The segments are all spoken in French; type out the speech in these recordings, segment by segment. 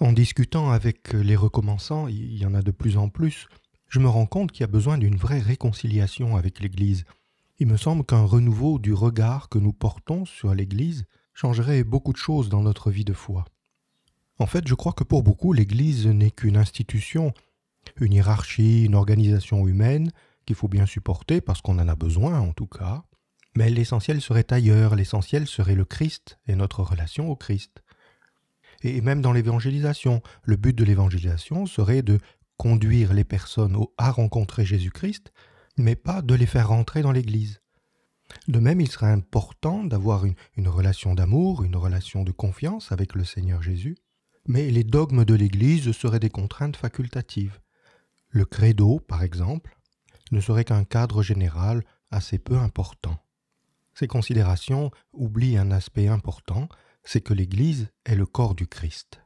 En discutant avec les recommençants, il y en a de plus en plus, je me rends compte qu'il y a besoin d'une vraie réconciliation avec l'Église. Il me semble qu'un renouveau du regard que nous portons sur l'Église changerait beaucoup de choses dans notre vie de foi. En fait, je crois que pour beaucoup, l'Église n'est qu'une institution, une hiérarchie, une organisation humaine qu'il faut bien supporter parce qu'on en a besoin en tout cas. Mais l'essentiel serait ailleurs, l'essentiel serait le Christ et notre relation au Christ et même dans l'évangélisation. Le but de l'évangélisation serait de conduire les personnes à rencontrer Jésus-Christ, mais pas de les faire rentrer dans l'Église. De même, il serait important d'avoir une, une, relation d'amour, une relation de confiance avec le Seigneur Jésus, mais les dogmes de l'Église seraient des contraintes facultatives. Le credo, par exemple, ne serait qu'un cadre général assez peu important. Ces considérations oublient un aspect important, c'est que l'Église est le corps du Christ.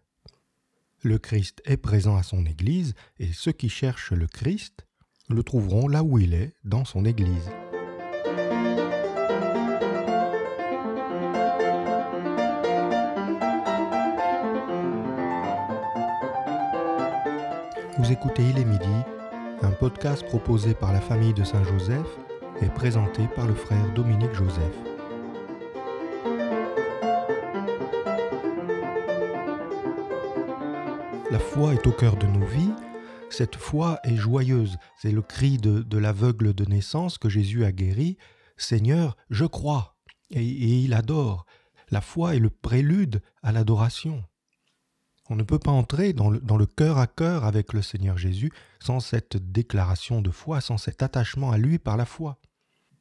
Le Christ est présent à son Église et ceux qui cherchent le Christ le trouveront là où il est, dans son Église. Vous écoutez Il est midi, un podcast proposé par la famille de Saint-Joseph et présenté par le frère Dominique Joseph. La foi est au cœur de nos vies. Cette foi est joyeuse. C'est le cri de, l'aveugle de naissance que Jésus a guéri. Seigneur, je crois. Et, il adore. La foi est le prélude à l'adoration. On ne peut pas entrer dans le, dans le cœur à cœur avec le Seigneur Jésus sans cette déclaration de foi, sans cet attachement à lui par la foi.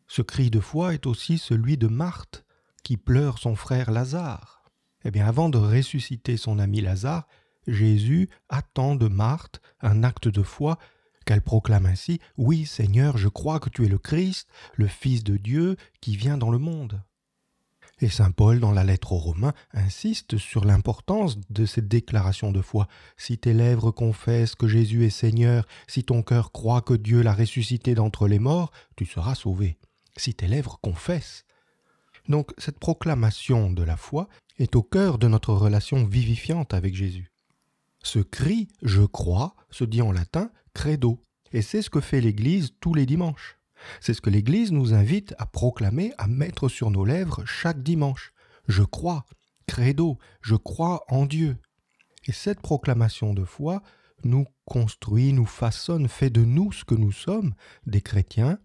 Ce cri de foi est aussi celui de Marthe qui pleure son frère Lazare. Eh bien, avant de ressusciter son ami Lazare, Jésus attend de Marthe un acte de foi qu'elle proclame ainsi Oui Seigneur, je crois que tu es le Christ, le Fils de Dieu qui vient dans le monde. Et Saint Paul, dans la lettre aux Romains, insiste sur l'importance de cette déclaration de foi. Si tes lèvres confessent que Jésus est Seigneur, si ton cœur croit que Dieu l'a ressuscité d'entre les morts, tu seras sauvé. Si tes lèvres confessent. Donc cette proclamation de la foi est au cœur de notre relation vivifiante avec Jésus. Ce cri je crois se dit en latin credo, et c'est ce que fait l'Église tous les dimanches. C'est ce que l'Église nous invite à proclamer, à mettre sur nos lèvres chaque dimanche. Je crois, credo, je crois en Dieu. Et cette proclamation de foi nous construit, nous façonne, fait de nous ce que nous sommes, des chrétiens,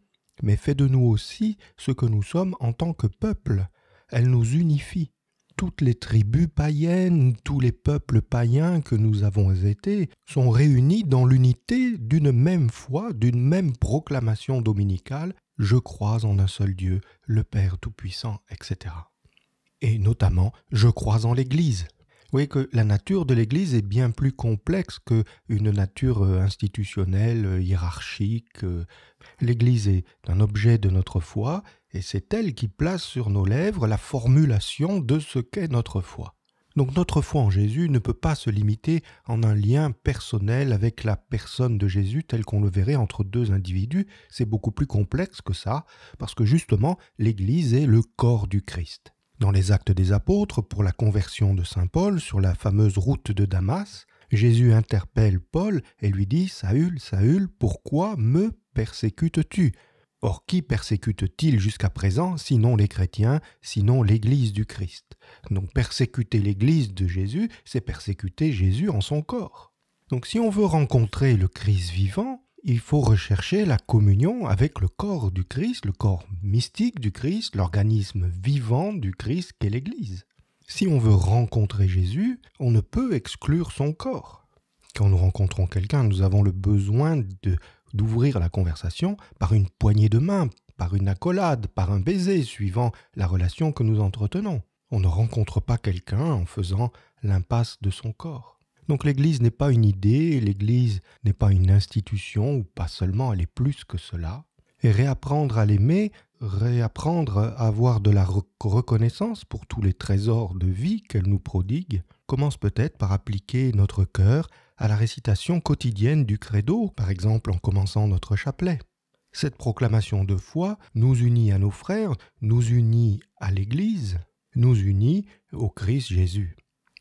mais fait de nous aussi ce que nous sommes en tant que peuple. Elle nous unifie toutes les tribus païennes, tous les peuples païens que nous avons été, sont réunis dans l'unité d'une même foi, d'une même proclamation dominicale, je crois en un seul Dieu, le Père Tout-Puissant, etc. Et notamment, je crois en l'Église. Vous voyez que la nature de l'Église est bien plus complexe qu'une nature euh, institutionnelle, euh, hiérarchique. Euh. L'Église est un objet de notre foi, et c'est elle qui place sur nos lèvres la formulation de ce qu'est notre foi. Donc notre foi en Jésus ne peut pas se limiter en un lien personnel avec la personne de Jésus tel qu'on le verrait entre deux individus, c'est beaucoup plus complexe que ça, parce que justement l'Église est le corps du Christ. Dans les actes des apôtres, pour la conversion de Saint Paul sur la fameuse route de Damas, Jésus interpelle Paul et lui dit Saül, Saül, pourquoi me persécutes-tu Or, qui persécute-t-il jusqu'à présent, sinon les chrétiens, sinon l'Église du Christ Donc persécuter l'Église de Jésus, c'est persécuter Jésus en son corps. Donc si on veut rencontrer le Christ vivant, il faut rechercher la communion avec le corps du Christ, le corps mystique du Christ, l'organisme vivant du Christ qu'est l'Église. Si on veut rencontrer Jésus, on ne peut exclure son corps quand nous rencontrons quelqu'un, nous avons le besoin d'ouvrir la conversation par une poignée de main, par une accolade, par un baiser, suivant la relation que nous entretenons. On ne rencontre pas quelqu'un en faisant l'impasse de son corps. Donc l'Église n'est pas une idée, l'Église n'est pas une institution, ou pas seulement, elle est plus que cela. Et réapprendre à l'aimer, réapprendre à avoir de la reconnaissance pour tous les trésors de vie qu'elle nous prodigue, commence peut-être par appliquer notre cœur à la récitation quotidienne du credo, par exemple en commençant notre chapelet. Cette proclamation de foi nous unit à nos frères, nous unit à l'Église, nous unit au Christ Jésus.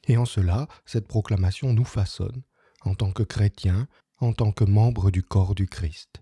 Et en cela, cette proclamation nous façonne, en tant que chrétiens, en tant que membres du corps du Christ.